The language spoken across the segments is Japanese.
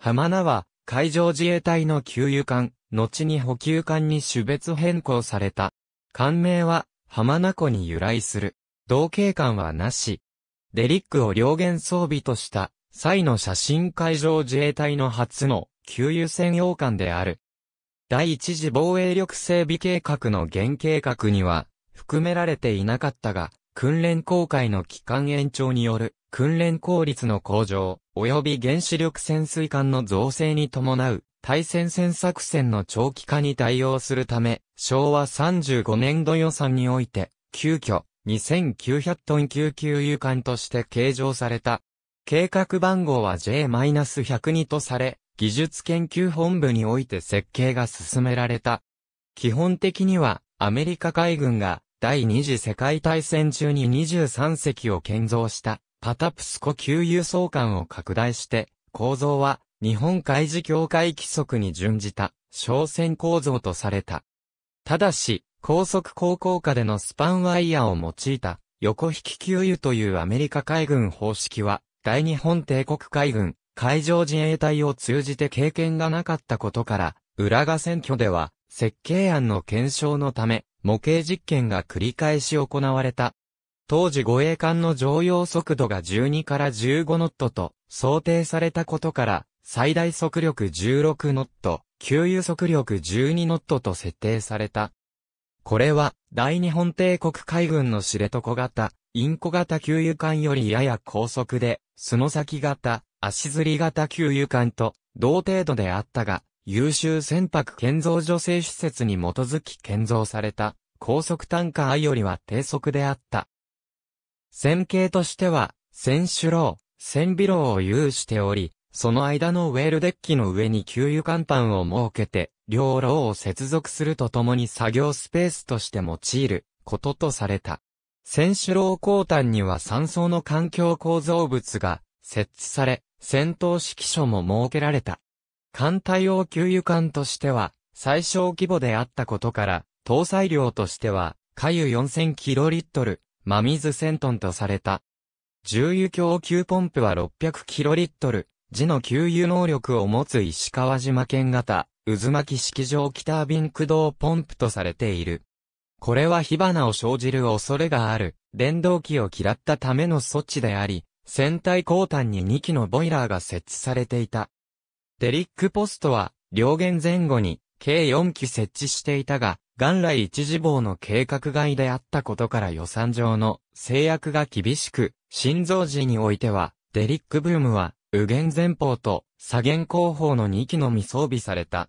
浜名は、海上自衛隊の給油艦、後に補給艦に種別変更された。艦名は、浜名湖に由来する。同型艦はなし。デリックを両舷装備とした、際の写真海上自衛隊の初の、給油専用艦である。第一次防衛力整備計画の原計画には、含められていなかったが、訓練公開の期間延長による訓練効率の向上、及び原子力潜水艦の造成に伴う対戦戦作戦の長期化に対応するため、昭和35年度予算において、急遽2900トン救急油艦として計上された。計画番号は J-102 とされ、技術研究本部において設計が進められた。基本的には、アメリカ海軍が第二次世界大戦中に23隻を建造したパタプスコ給油送艦を拡大して、構造は日本海事協会規則に準じた商船構造とされた。ただし、高速航行下でのスパンワイヤーを用いた横引き給油というアメリカ海軍方式は、大日本帝国海軍、海上自衛隊を通じて経験がなかったことから、浦賀選挙では、設計案の検証のため、模型実験が繰り返し行われた。当時護衛艦の常用速度が12から15ノットと想定されたことから、最大速力16ノット、給油速力12ノットと設定された。これは、大日本帝国海軍の知床型、インコ型給油艦よりやや高速で、その先型、足釣り型給油艦と同程度であったが、優秀船舶建造助成施設に基づき建造された、高速単価愛よりは低速であった。線形としては、船首楼、船尾楼を有しており、その間のウェールデッキの上に給油甲板を設けて、両楼を接続するとともに作業スペースとして用いることとされた。船首楼後端には3層の環境構造物が設置され、戦闘指揮所も設けられた。艦隊用給油艦としては、最小規模であったことから、搭載量としては、下油4 0 0 0トル、真水1000トンとされた。重油供給ポンプは6 0 0トル、時の給油能力を持つ石川島県型、渦巻き式場北ビン駆動ポンプとされている。これは火花を生じる恐れがある、電動機を嫌ったための措置であり、船体後端に2機のボイラーが設置されていた。デリックポストは、両舷前後に、計4機設置していたが、元来一時棒の計画外であったことから予算上の制約が厳しく、心臓時においては、デリックブームは、右舷前方と左舷後方の2機のみ装備された。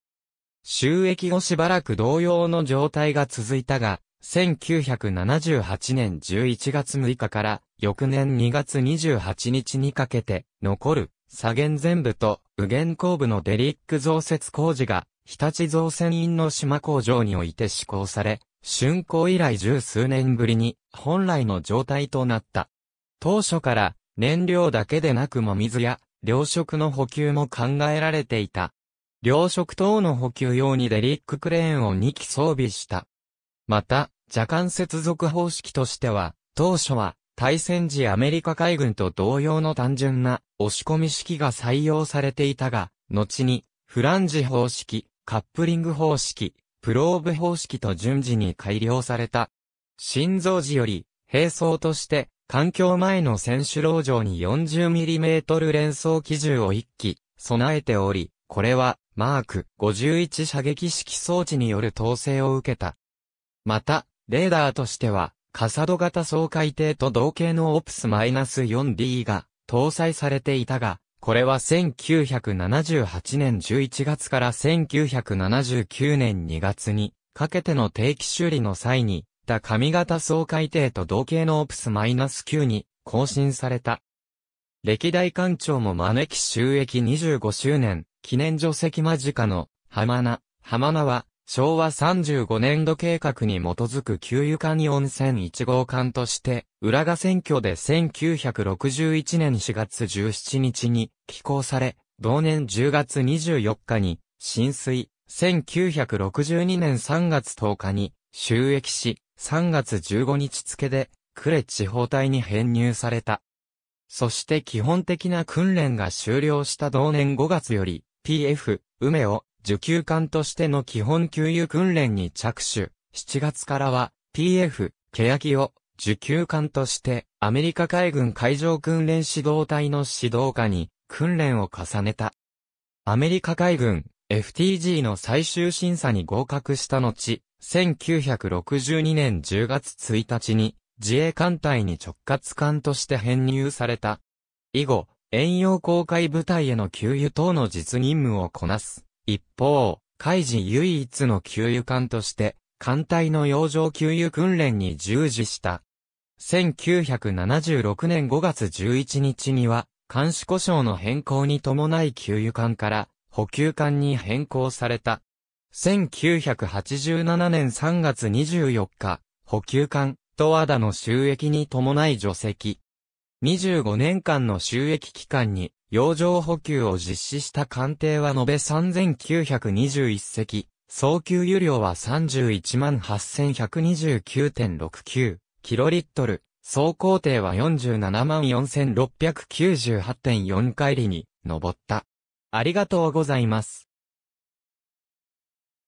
収益後しばらく同様の状態が続いたが、1978年11月6日から翌年2月28日にかけて残る左舷全部と右舷後部のデリック増設工事が、日立造船院の島工場において施行され、竣工以来十数年ぶりに本来の状態となった。当初から燃料だけでなくも水や糧食の補給も考えられていた。糧食等の補給用にデリッククレーンを2機装備した。また、若干接続方式としては、当初は対戦時アメリカ海軍と同様の単純な押し込み式が採用されていたが、後にフランジ方式、カップリング方式、プローブ方式と順次に改良された。心臓時より、並走として、環境前の選手籠城に 40mm 連装機銃を1機、備えており、これは、マーク51射撃式装置による統制を受けた。また、レーダーとしては、カサド型総海艇と同型のオプスマイナス -4D が搭載されていたが、これは1978年11月から1979年2月にかけての定期修理の際に、た上型総海艇と同型のオプス -9 に更新された。歴代艦長も招き収益25周年記念除籍間近の浜名、浜名は昭和35年度計画に基づく旧床に温泉1号館として、浦賀選挙で1961年4月17日に寄港され、同年10月24日に浸水、1962年3月10日に収益し、3月15日付で、呉地方隊に編入された。そして基本的な訓練が終了した同年5月より、PF、梅を受給艦としての基本給油訓練に着手。7月からは PF、欅を受給艦としてアメリカ海軍海上訓練指導隊の指導下に訓練を重ねた。アメリカ海軍 FTG の最終審査に合格した後、1962年10月1日に自衛艦隊に直轄艦として編入された。以後、遠洋航海部隊への給油等の実任務をこなす。一方、海事唯一の給油艦として、艦隊の洋上給油訓練に従事した。1976年5月11日には、監視故障の変更に伴い給油艦から補給艦に変更された。1987年3月24日、補給艦、と和田の収益に伴い除籍。25年間の収益期間に、洋上補給を実施した艦艇は延べ3921隻、総給油量は318,129.69キロリットル、総工程は474,698.4回りに上った。ありがとうございます。